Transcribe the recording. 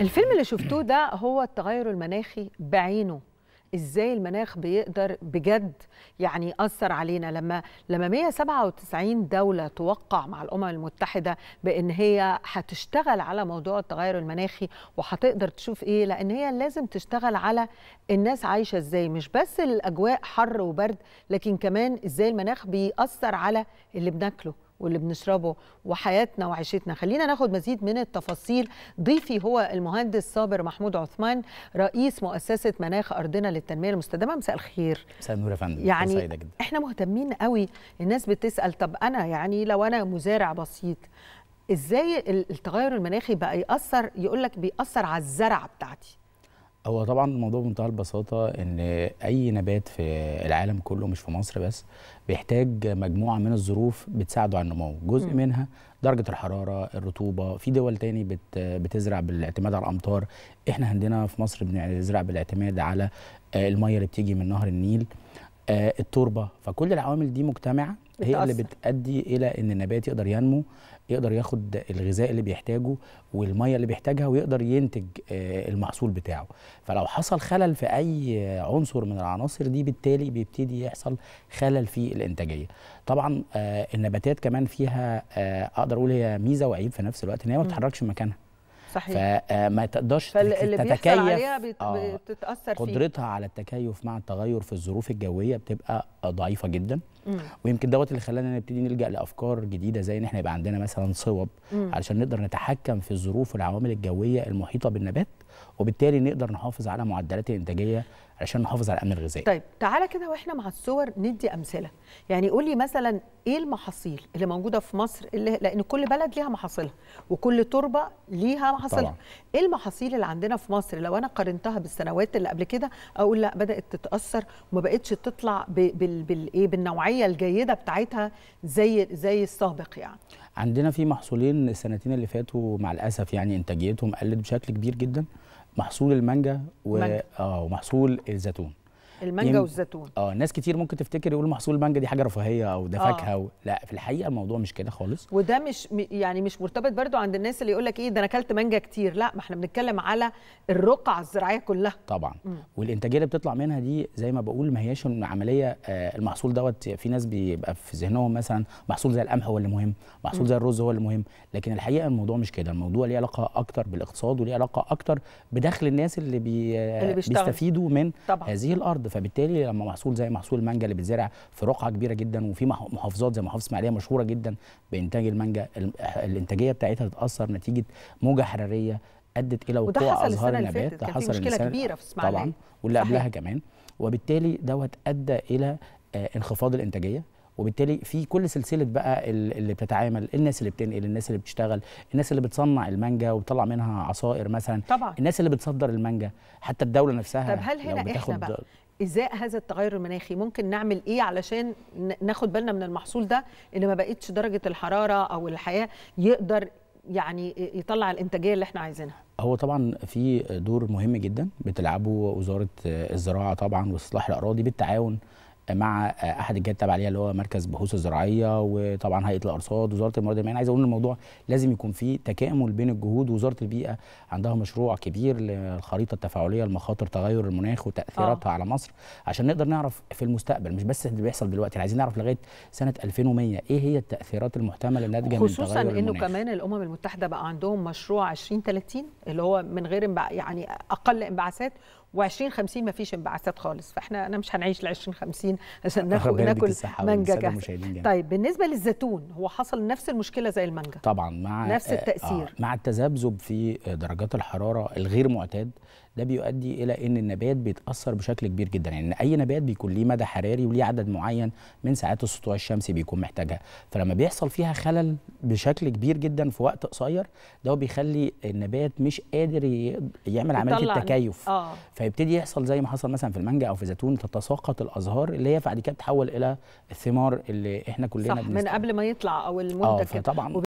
الفيلم اللي شفتوه ده هو التغير المناخي بعينه ازاي المناخ بيقدر بجد يعني ياثر علينا لما لما 197 دوله توقع مع الامم المتحده بان هي هتشتغل على موضوع التغير المناخي وهتقدر تشوف ايه لان هي لازم تشتغل على الناس عايشه ازاي مش بس الاجواء حر وبرد لكن كمان ازاي المناخ بيأثر على اللي بناكله واللي بنشربه وحياتنا وعيشتنا خلينا ناخد مزيد من التفاصيل ضيفي هو المهندس صابر محمود عثمان رئيس مؤسسه مناخ ارضنا للتنميه المستدامه مساء الخير مساء النور يا فندم يعني جدا. احنا مهتمين قوي الناس بتسال طب انا يعني لو انا مزارع بسيط ازاي التغير المناخي بقى ياثر يقول لك بيأثر على الزرع بتاعتي هو طبعا الموضوع بمنتهى البساطه ان اي نبات في العالم كله مش في مصر بس بيحتاج مجموعه من الظروف بتساعده على النمو جزء م. منها درجه الحراره الرطوبه في دول تاني بت بتزرع بالاعتماد على الامطار احنا عندنا في مصر بنزرع بالاعتماد على آه، الميه اللي بتيجي من نهر النيل آه، التربه فكل العوامل دي مجتمعه هي اللي بتؤدي الى ان النبات يقدر ينمو يقدر ياخد الغذاء اللي بيحتاجه والميه اللي بيحتاجها ويقدر ينتج آه، المحصول بتاعه فلو حصل خلل في اي عنصر من العناصر دي بالتالي بيبتدي يحصل خلل في الانتاجيه طبعا آه، النباتات كمان فيها آه، اقدر اقول هي ميزه وعيب في نفس الوقت ان هي ما بتتحركش مكانها صحيح فما تقدرش تتكيف عليها بتتاثر قدرتها فيه. على التكيف مع التغير في الظروف الجويه بتبقى ضعيفه جدا ويمكن دوت اللي خلانا نبتدي نلجا لافكار جديده زي ان احنا يبقى عندنا مثلا صوب علشان نقدر نتحكم في الظروف والعوامل الجويه المحيطه بالنبات وبالتالي نقدر نحافظ على معدلات الانتاجيه علشان نحافظ على الامن الغذائي طيب تعالى كده واحنا مع الصور ندي امثله يعني قول لي مثلا ايه المحاصيل اللي موجوده في مصر اللي لان كل بلد ليها محاصيلها وكل تربه ليها محاصيلها ايه المحاصيل اللي عندنا في مصر لو انا قارنتها بالسنوات اللي قبل كده اقول لا بدات تتاثر وما بقتش تطلع بالايه بالنوعيه الجيده بتاعتها زي زي السابق يعني عندنا في محصولين السنتين اللي فاتوا مع الاسف يعني انتاجيتهم قلت بشكل كبير جدا محصول المانجا و... مانجا. اه ومحصول الزيتون المانجا والزيتون اه ناس كتير ممكن تفتكر يقول محصول المانجا دي حاجه رفاهيه او ده آه. فاكهه و... لا في الحقيقه الموضوع مش كده خالص وده مش يعني مش مرتبط برضو عند الناس اللي يقول لك ايه ده انا اكلت مانجا كتير لا ما احنا بنتكلم على الرقعه الزراعيه كلها طبعا م. والانتاجيه اللي بتطلع منها دي زي ما بقول ما هياش عمليه آه المحصول دوت في ناس بيبقى في ذهنهم مثلا محصول زي القمح هو اللي مهم محصول م. زي الرز هو اللي مهم لكن الحقيقه الموضوع مش كده الموضوع ليه علاقه اكتر بالاقتصاد وليه علاقه اكتر بدخل الناس اللي, بي... اللي بيستفيدوا من طبعا. هذه الارض فبالتالي لما محصول زي محصول المانجا اللي بيتزرع في رقعه كبيره جدا وفي محافظات زي محافظه اسماعيليه مشهوره جدا بانتاج المانجا الانتاجيه بتاعتها تتاثر نتيجه موجه حراريه ادت الى وقوع ازهار النبات ده حصل مشكله السنة كبيره في اسماعيليه طبعا واللي صحيح. قبلها كمان وبالتالي دوت ادى الى آه، انخفاض الانتاجيه وبالتالي في كل سلسله بقى اللي بتتعامل الناس اللي بتنقل الناس اللي بتشتغل الناس اللي بتصنع المانجا وبتطلع منها عصائر مثلا طبعا الناس اللي بتصدر المانجا حتى الدوله نفسها طب هل هنا احنا بقى ازاء هذا التغير المناخي ممكن نعمل ايه علشان ناخد بالنا من المحصول ده اللي ما بقتش درجه الحراره او الحياه يقدر يعني يطلع الانتاجيه اللي احنا عايزينها هو طبعا في دور مهم جدا بتلعبه وزاره الزراعه طبعا واصلاح الاراضي بالتعاون مع احد الجهات التابعه ليها اللي هو مركز بحوث الزراعيه وطبعا هيئه الارصاد وزاره الموارد المائيه عايز اقول ان الموضوع لازم يكون فيه تكامل بين الجهود وزاره البيئه عندها مشروع كبير للخريطه التفاعليه لمخاطر تغير المناخ وتاثيراتها آه. على مصر عشان نقدر نعرف في المستقبل مش بس اللي بيحصل دلوقتي عايزين نعرف لغايه سنه 2100 ايه هي التاثيرات المحتمله الناتجه من تغير خصوصا انه كمان الامم المتحده بقى عندهم مشروع 2030 اللي هو من غير يعني اقل انبعاثات و2050 ما فيش انبعاثات خالص فاحنا انا مش هنعيش ل 2050 عشان ناخد ناكل مانجا طيب بالنسبه للزيتون هو حصل نفس المشكله زي المانجا طبعا مع نفس آه، التاثير آه مع التذبذب في درجات الحراره الغير معتاد ده بيؤدي الى ان النبات بيتاثر بشكل كبير جدا لان يعني اي نبات بيكون ليه مدى حراري وليه عدد معين من ساعات السطوع الشمسي بيكون محتاجها فلما بيحصل فيها خلل بشكل كبير جدا في وقت قصير ده بيخلي النبات مش قادر يعمل عمليه التكيف آه. فيبتدي يحصل زي ما حصل مثلا في المانجا او في الزيتون تتساقط الازهار اللي هي بعد كده بتتحول الى الثمار اللي احنا كلنا صح من قبل ما يطلع او المنتج آه طبعا